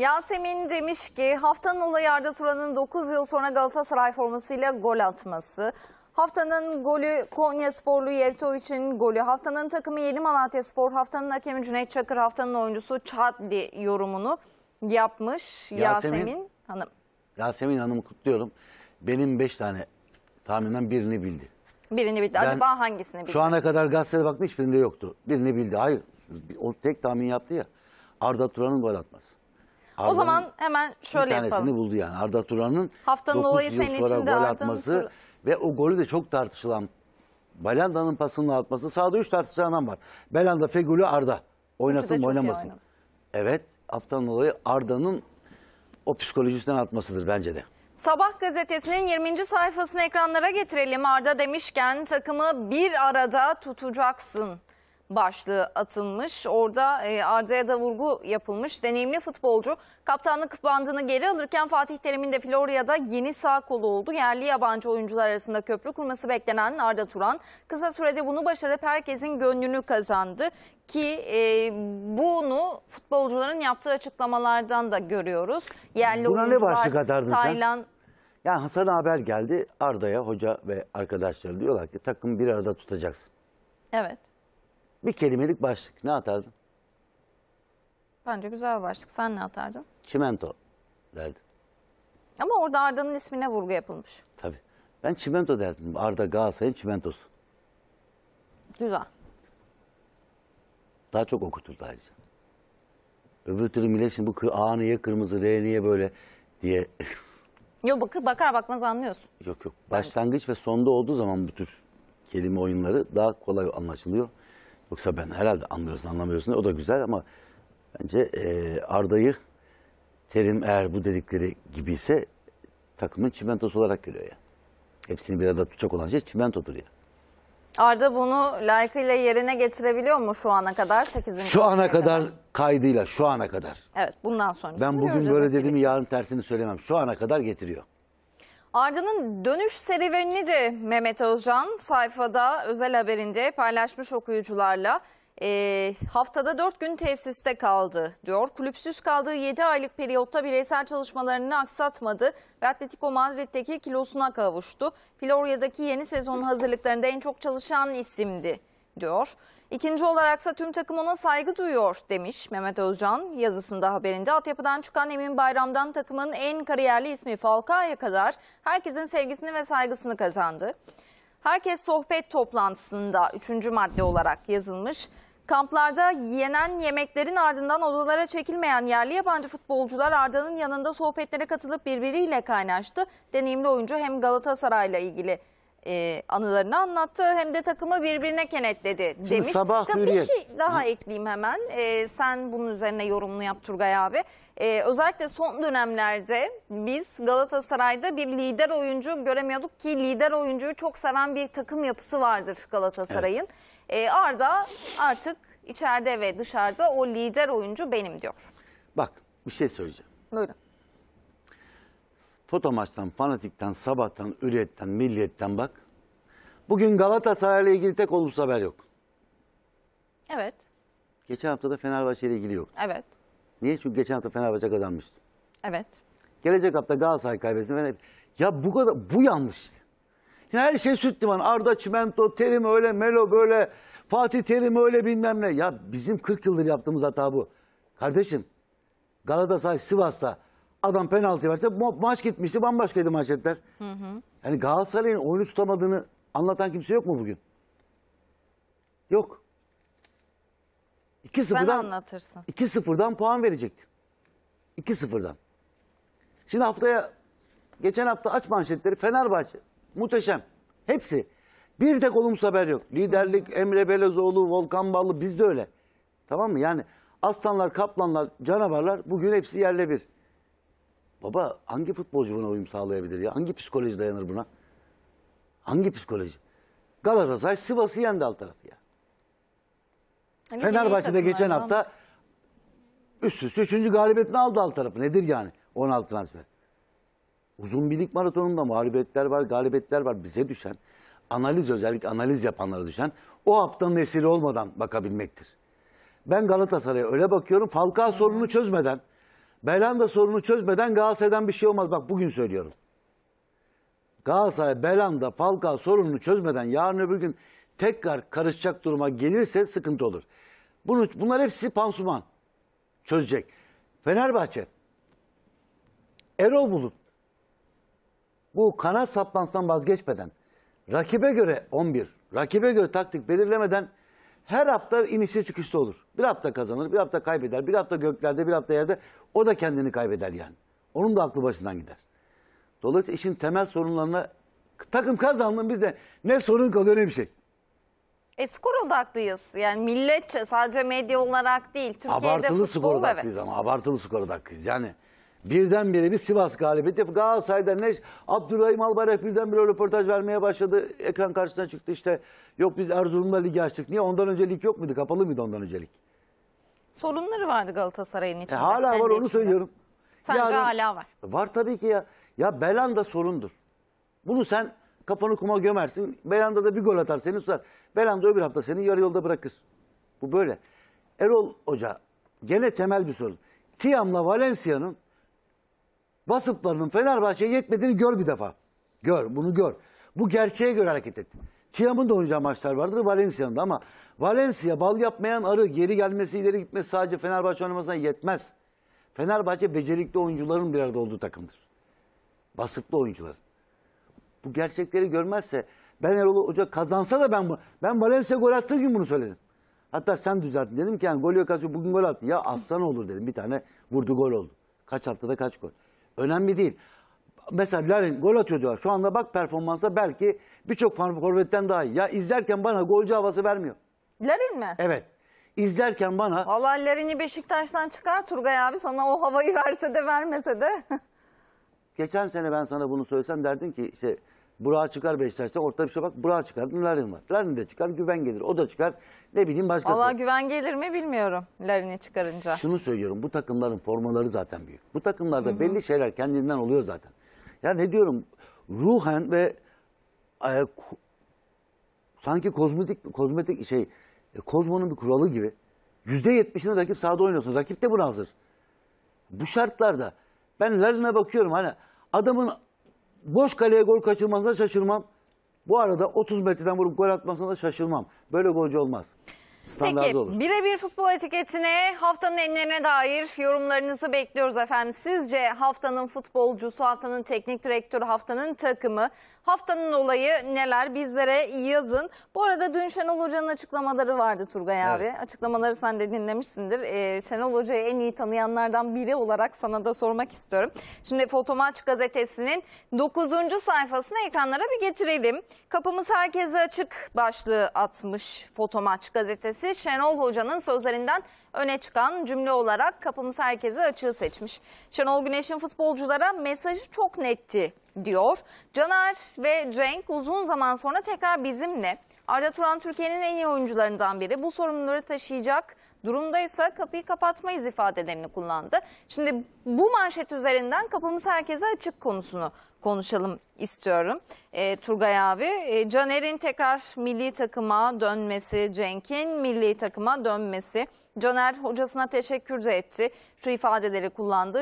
Yasemin demiş ki haftanın olayı Arda Turan'ın 9 yıl sonra Galatasaray formasıyla gol atması. Haftanın golü Konya Sporlu Yevtoviç'in golü. Haftanın takımı Yeni Malatya Spor. Haftanın hakemi Cüneyt Çakır. Haftanın oyuncusu Çadli yorumunu yapmış Yasemin, Yasemin Hanım. Yasemin Hanım'ı kutluyorum. Benim 5 tane tahminen birini bildi. Birini bildi. Ben, Acaba hangisini bildi? Şu ana kadar gazetede baktım hiçbirinde yoktu. Birini bildi. Hayır. O tek tahmin yaptı ya. Arda Turan'ın gol atması. Arda'nın o zaman hemen şöyle yapalım. Bir tanesini buldu yani. Arda Turan'ın haftanın olayı senin için de atması Arda... ve o golü de çok tartışılan Belanda'nın pasını atması sağda 3 tartışılan var. Belanda Fegül'ü Arda. Oynasın mı oynamasın. Evet haftanın olayı Arda'nın o psikolojisinden atmasıdır bence de. Sabah gazetesinin 20. sayfasını ekranlara getirelim. Arda demişken takımı bir arada tutacaksın başlığı atılmış. Orada e, Arda'ya da vurgu yapılmış. Deneyimli futbolcu kaptanlık bandını geri alırken Fatih Terim'in de Florya'da yeni sağ kolu oldu. Yerli yabancı oyuncular arasında köprü kurması beklenen Arda Turan kısa sürede bunu başarıp herkesin gönlünü kazandı. Ki e, bunu futbolcuların yaptığı açıklamalardan da görüyoruz. Yerli Buna oyuncular, ne başlık atardın Tayland, sen? Yani Hasan haber geldi Arda'ya hoca ve arkadaşları diyorlar ki takım bir arada tutacaksın. Evet. Bir kelimelik başlık. Ne atardın? Bence güzel bir başlık. Sen ne atardın? Çimento derdim. Ama orada Arda'nın ismine vurgu yapılmış. Tabii. Ben çimento derdim. Arda Galatasaray'ın çimentosu. Güzel. Daha çok okutuldu ayrıca. Öbür türlü millet şimdi bu A niye kırmızı, R niye böyle diye. yok bak bakar bakmaz anlıyorsun. Yok yok. Başlangıç ve sonda olduğu zaman bu tür kelime oyunları daha kolay anlaşılıyor. Yoksa ben herhalde anlıyorsun anlamıyorsun o da güzel ama bence e, Arda'yı Terim eğer bu dedikleri gibi ise takımın çimentosu olarak görüyor ya. Hepsini bir arada tutacak olan şey çimentodur ya. Arda bunu layıkıyla yerine getirebiliyor mu şu ana kadar? 8. Şu ana kadar, kadar kaydıyla şu ana kadar. Evet bundan sonra. Ben bugün böyle dedim yarın tersini söylemem. Şu ana kadar getiriyor. Arda'nın dönüş serüvenini de Mehmet Özcan sayfada özel haberinde paylaşmış okuyucularla. E, haftada 4 gün tesiste kaldı diyor. Kulüpsüz kaldığı 7 aylık periyotta bireysel çalışmalarını aksatmadı ve Atletico Madrid'deki kilosuna kavuştu. Florya'daki yeni sezon hazırlıklarında en çok çalışan isimdi diyor. İkinci olaraksa tüm takım ona saygı duyuyor demiş Mehmet Özcan yazısında haberinde. Altyapıdan çıkan Emin Bayram'dan takımın en kariyerli ismi Falcao'ya kadar herkesin sevgisini ve saygısını kazandı. Herkes sohbet toplantısında üçüncü madde olarak yazılmış. Kamplarda yenen yemeklerin ardından odalara çekilmeyen yerli yabancı futbolcular Arda'nın yanında sohbetlere katılıp birbiriyle kaynaştı. Deneyimli oyuncu hem Galatasaray'la ilgili e, anılarını anlattı hem de takımı birbirine kenetledi Şimdi demiş. sabah Tabii Bir şey daha ekleyeyim hemen. E, sen bunun üzerine yorumunu yap Turgay abi. E, özellikle son dönemlerde biz Galatasaray'da bir lider oyuncu göremiyorduk ki lider oyuncuyu çok seven bir takım yapısı vardır Galatasaray'ın. E, Arda artık içeride ve dışarıda o lider oyuncu benim diyor. Bak bir şey söyleyeceğim. Buyurun. Fotomaçtan, fanatikten, sabahtan, hürriyetten, milliyetten bak. Bugün Galatasaray'la ilgili tek olumsuz haber yok. Evet. Geçen hafta da Fenerbahçe ile ilgili yok. Evet. Niye? Çünkü geçen hafta Fenerbahçe kazanmıştı. Evet. Gelecek hafta Galatasaray kaybetsin. Ben Ya bu kadar, bu yanlıştı. her şey süt liman. Arda Çimento, Terim öyle, Melo böyle, Fatih Terim öyle bilmem ne. Ya bizim 40 yıldır yaptığımız hata bu. Kardeşim Galatasaray Sivas'ta Adam penaltı verse maç gitmişti bambaşkaydı manşetler. Yani Galatasaray'ın oyunu tutamadığını anlatan kimse yok mu bugün? Yok. Sen 2-0'dan anlatırsın. 2-0'dan puan verecektin. 2 sıfırdan. Şimdi haftaya geçen hafta aç manşetleri Fenerbahçe muhteşem. Hepsi. Bir tek olumsuz haber yok. Liderlik Emre Belezoğlu, Volkan Ballı biz de öyle. Tamam mı? Yani aslanlar, kaplanlar, canavarlar bugün hepsi yerle bir. Baba hangi futbolcu buna uyum sağlayabilir ya? Hangi psikoloji dayanır buna? Hangi psikoloji? Galatasaray Sivas'ı yendi alt tarafı ya. Hani Fenerbahçe'de geçen hafta ama. üst üste üçüncü galibiyetini aldı alt tarafı. Nedir yani 16 transfer? Uzun birlik maratonunda mağlubiyetler var, galibiyetler var. Bize düşen analiz özellikle analiz yapanlara düşen o haftanın esiri olmadan bakabilmektir. Ben Galatasaray'a öyle bakıyorum. Falcao sorununu çözmeden Belanda sorunu çözmeden Galatasaray'dan bir şey olmaz. Bak bugün söylüyorum. Galatasaray, Belanda, Falcao sorununu çözmeden yarın öbür gün tekrar karışacak duruma gelirse sıkıntı olur. Bunu, bunlar hepsi pansuman çözecek. Fenerbahçe Erol bulup bu kanat saplantısından vazgeçmeden rakibe göre 11, rakibe göre taktik belirlemeden her hafta inişli çıkışlı olur. Bir hafta kazanır, bir hafta kaybeder, bir hafta göklerde, bir hafta yerde. O da kendini kaybeder yani. Onun da aklı başından gider. Dolayısıyla işin temel sorunlarına takım kazandın bizde ne sorun kalıyor ne bir şey. E skor odaklıyız. Yani milletçe sadece medya olarak değil. Türkiye'de abartılı futbol, skor odaklıyız evet. ama abartılı skor odaklıyız. Yani Birdenbire bir Sivas galibiyeti. Galatasaray'da ne? Abdurrahim Albayrak birdenbire röportaj vermeye başladı. Ekran karşısına çıktı işte. Yok biz Erzurum'da ligi açtık. Niye? Ondan öncelik lig yok muydu? Kapalı mıydı ondan öncelik? Sorunları vardı Galatasaray'ın e, içinde. E, hala var onu içinde. söylüyorum. Sence yani, hala var. Var tabii ki ya. Ya Belanda sorundur. Bunu sen kafanı kuma gömersin. Belanda da bir gol atar seni tutar. Belanda öbür hafta seni yarı yolda bırakır. Bu böyle. Erol Hoca gene temel bir sorun. Tiam'la Valencia'nın vasıflarının Fenerbahçe'ye yetmediğini gör bir defa. Gör, bunu gör. Bu gerçeğe göre hareket et. Tiam'ın da oynayacağı maçlar vardır Valencia'nın da ama Valencia bal yapmayan arı geri gelmesi ileri gitmesi sadece Fenerbahçe oynamasına yetmez. Fenerbahçe becerikli oyuncuların bir arada olduğu takımdır. Basıklı oyuncular. Bu gerçekleri görmezse ben Erol Hoca kazansa da ben bu, ben Valencia gol attığı gün bunu söyledim. Hatta sen düzelttin dedim ki yani gol yok bugün gol attı. Ya aslan olur dedim bir tane vurdu gol oldu. Kaç haftada kaç gol. Önemli değil. Mesela Larin gol atıyor diyorlar. Şu anda bak performansa belki birçok forvetten daha iyi. Ya izlerken bana golcü havası vermiyor. Larin mi? Evet. İzlerken bana... Vallahi Larin'i Beşiktaş'tan çıkar Turgay abi sana o havayı verse de vermese de. Geçen sene ben sana bunu söylesem derdin ki işte Burak çıkar Beşiktaş'ta ortada bir şey bak. Burak çıkar, Larin var. Larin de çıkar, Güven gelir. O da çıkar. Ne bileyim başkası. Allah güven gelir mi bilmiyorum Larin'i çıkarınca. Şunu söylüyorum. Bu takımların formaları zaten büyük. Bu takımlarda belli şeyler kendinden oluyor zaten. Ya ne diyorum? Ruhen ve e, sanki kozmetik kozmetik şey e, kozmonun bir kuralı gibi yüzde yetmişini rakip sahada oynuyorsun. Rakip de buna hazır. Bu şartlarda ben Larin'e bakıyorum hani adamın Boş kaleye gol kaçırmasına şaşırmam. Bu arada 30 metreden vurup gol atmasına da şaşırmam. Böyle golcü olmaz. Peki olur. birebir futbol etiketine haftanın enlerine dair yorumlarınızı bekliyoruz efendim. Sizce haftanın futbolcusu, haftanın teknik direktörü, haftanın takımı, Haftanın olayı neler bizlere yazın. Bu arada dün Şenol Hoca'nın açıklamaları vardı Turgay abi. Evet. Açıklamaları sen de dinlemişsindir. Ee, Şenol Hoca'yı en iyi tanıyanlardan biri olarak sana da sormak istiyorum. Şimdi Fotomaç gazetesinin 9. sayfasını ekranlara bir getirelim. Kapımız herkese açık başlığı atmış Fotomaç gazetesi. Şenol Hoca'nın sözlerinden öne çıkan cümle olarak kapımız herkese açığı seçmiş. Şenol Güneş'in futbolculara mesajı çok netti diyor. Caner ve Cenk uzun zaman sonra tekrar bizimle. Arda Turan Türkiye'nin en iyi oyuncularından biri. Bu sorumluluğu taşıyacak Durumda ise kapıyı kapatmayız ifadelerini kullandı. Şimdi bu manşet üzerinden kapımız herkese açık konusunu konuşalım istiyorum. E, Turgay abi, e, Caner'in tekrar milli takıma dönmesi, Cenk'in milli takıma dönmesi. Caner hocasına teşekkür de etti. Şu ifadeleri kullandı.